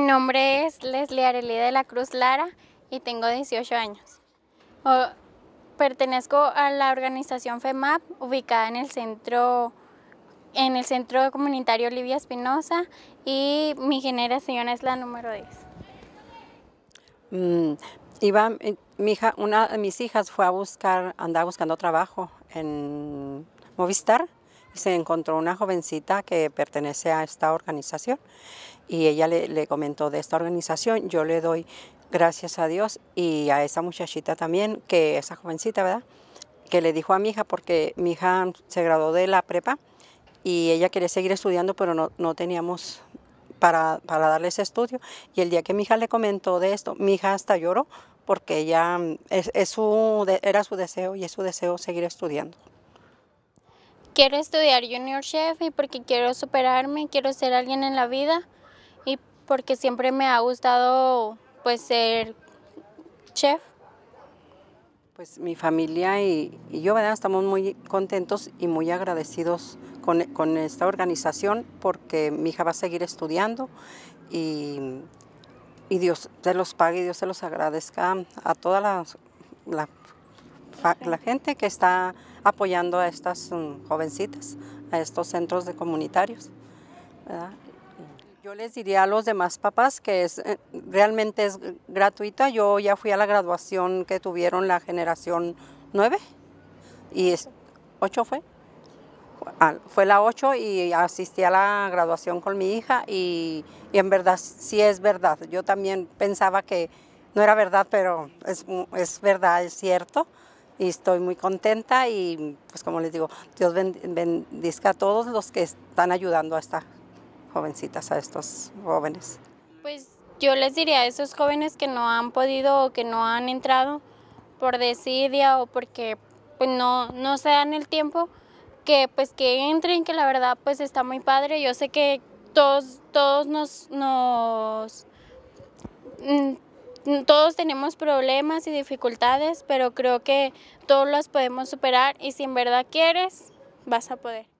Mi nombre es Leslie Arelí de la Cruz Lara y tengo 18 años. pertenezco a la organización FEMAP ubicada en el centro en el centro comunitario Olivia Espinosa y mi generación es la número 10. Mm, eh, mi una de mis hijas fue a buscar, andaba buscando trabajo en Movistar se encontró una jovencita que pertenece a esta organización y ella le, comentó de esta organización. Yo le doy gracias a Dios y a esa muchachita también, que esa jovencita, ¿verdad? Que le dijo a mi hija, porque mi hija se graduó de la prepa y ella quería seguir estudiando, pero no, teníamos para, darle ese estudio. Y el día que mi hija le comentó de esto, mi hija hasta lloró porque ella mm, es, era su deseo y es su deseo seguir estudiando quiero estudiar Junior Chef y porque quiero superarme, quiero ser alguien en la vida y porque siempre me ha gustado pues ser chef. Pues mi familia y, yo ¿verdad? estamos muy contentos y muy agradecidos con, esta organización porque mi hija va a seguir estudiando y, Dios se los pague y Dios se los agradezca a toda la gente que está apoyando a estas mm, jovencitas, a estos centros de comunitarios. Yo les diría a los demás papás que es, eh, realmente es gratuita. Yo ya fui a la graduación que tuvieron la generación 9 y 8 fue. Ah, fue la 8 y asistí a la graduación con mi hija y, y, en verdad sí es verdad. Yo también pensaba que no era verdad, pero es, es verdad, es cierto y estoy muy contenta y pues como les digo, Dios bendiga a todos los que están ayudando a estas jovencitas, a estos jóvenes. Pues yo les diría a esos jóvenes que no han podido o que no han entrado por desidia o porque pues no, no se dan el tiempo, que pues que entren, que la verdad pues está muy padre. Yo sé que todos, todos nos, nos mm, Mm, todos tenemos problemas y dificultades, pero creo que todos las podemos superar y si en verdad quieres, vas a poder.